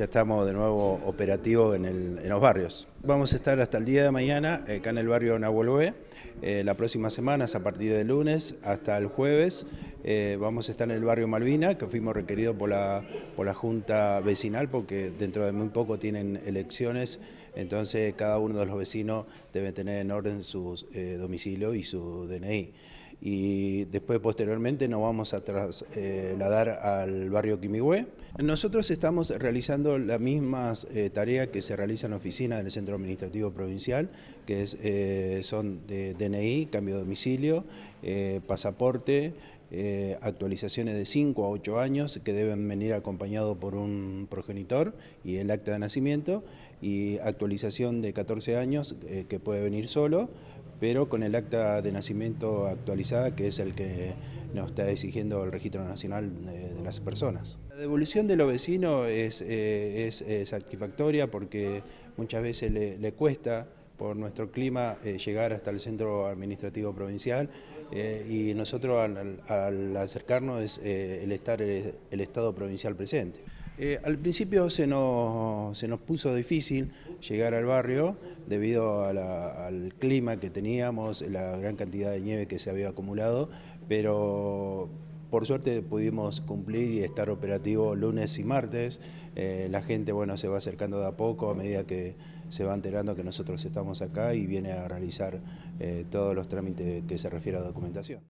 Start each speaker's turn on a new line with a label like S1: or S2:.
S1: ya estamos de nuevo operativos en, los barrios. Vamos a estar hasta el día de mañana eh, acá en el barrio Nahuelue. Eh, la próxima semana, es a partir del lunes hasta el jueves, eh, vamos a estar en el barrio Malvina, que fuimos requeridos por la, por la Junta Vecinal, porque dentro de muy poco tienen elecciones, entonces cada uno de los vecinos debe tener en orden su domicilio y su DNI y después posteriormente nos vamos a trasladar eh, al barrio Quimigüe. Nosotros estamos realizando las mismas eh, tareas que se realizan en la oficina del Centro Administrativo Provincial, que es, eh, son de DNI, cambio de domicilio, pasaporte, actualizaciones de 5 a 8 años que deben venir acompañado por un progenitor y el acta de nacimiento y actualización de 14 años que puede venir solo, pero con el acta de nacimiento actualizada, que es el que nos está exigiendo el Registro Nacional de las Personas. La devolución de los vecinos es, eh, eh, satisfactoria porque muchas veces le, cuesta por nuestro clima eh, llegar hasta el centro administrativo provincial y nosotros al, acercarnos es el estar el, Estado provincial presente. Eh, al principio se nos, se nos, puso difícil llegar al barrio debido al clima que teníamos, la gran cantidad de nieve que se había acumulado, pero por suerte pudimos cumplir y estar operativo lunes y martes. Eh, la gente bueno, se va acercando de a poco a medida que se va enterando que nosotros estamos acá y viene a realizar eh, todos los trámites que se refiere a documentación.